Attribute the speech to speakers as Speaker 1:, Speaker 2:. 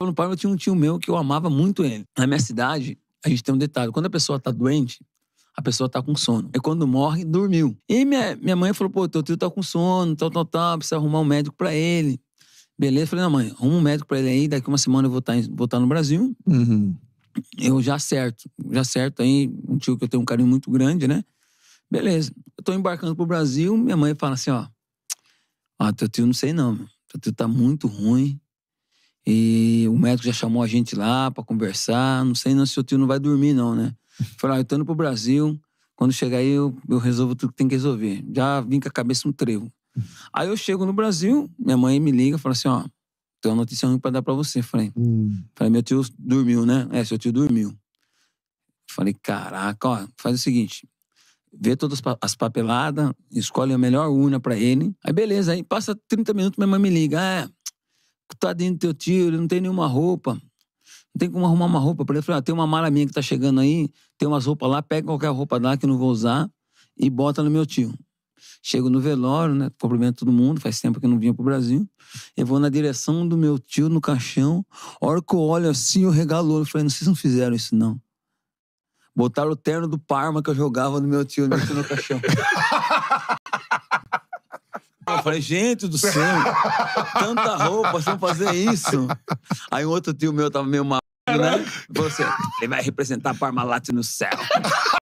Speaker 1: No Parma tinha um tio meu que eu amava muito ele. Na minha cidade, a gente tem um detalhe: quando a pessoa tá doente, a pessoa tá com sono. é quando morre, dormiu. E minha, minha mãe falou: pô, teu tio tá com sono, tal, tal, tal, precisa arrumar um médico para ele. Beleza, falei, não, mãe, arruma um médico pra ele aí, daqui uma semana eu vou tá estar, vou tá no Brasil. Uhum. Eu já acerto, já acerto aí, um tio que eu tenho um carinho muito grande, né? Beleza, eu tô embarcando pro Brasil, minha mãe fala assim, ó, ó, ah, teu tio não sei não, meu. teu tio tá muito ruim e médico já chamou a gente lá para conversar. Não sei não se o tio não vai dormir, não, né? Falei, ah, eu tô indo pro Brasil. Quando chegar aí, eu, eu resolvo tudo que tem que resolver. Já vim com a cabeça no trevo. Aí eu chego no Brasil, minha mãe me liga e fala assim: ó, tem uma notícia ruim pra dar pra você. Falei, hum. falei, meu tio dormiu, né? É, seu tio dormiu. Falei, caraca, ó, faz o seguinte: vê todas as papeladas, escolhe a melhor urna pra ele. Aí beleza, aí passa 30 minutos, minha mãe me liga: ah, é, tu tá dentro do teu tio, ele não tem nenhuma roupa. Não tem como arrumar uma roupa para ele. Eu falei, ah, tem uma mala minha que tá chegando aí, tem umas roupas lá, pega qualquer roupa lá que eu não vou usar e bota no meu tio. Chego no velório, né? Cumprimento todo mundo, faz tempo que eu não vinha pro Brasil. Eu vou na direção do meu tio no caixão. A hora que eu olho assim, eu regalo. Eu falei, não, vocês não fizeram isso, não. Botaram o terno do Parma que eu jogava no meu tio no caixão. Falei, gente do céu,
Speaker 2: tanta roupa, vocês vão fazer isso. Aí um outro tio meu tava meio mal, né? Falou assim, ele vai representar Parmalat no céu.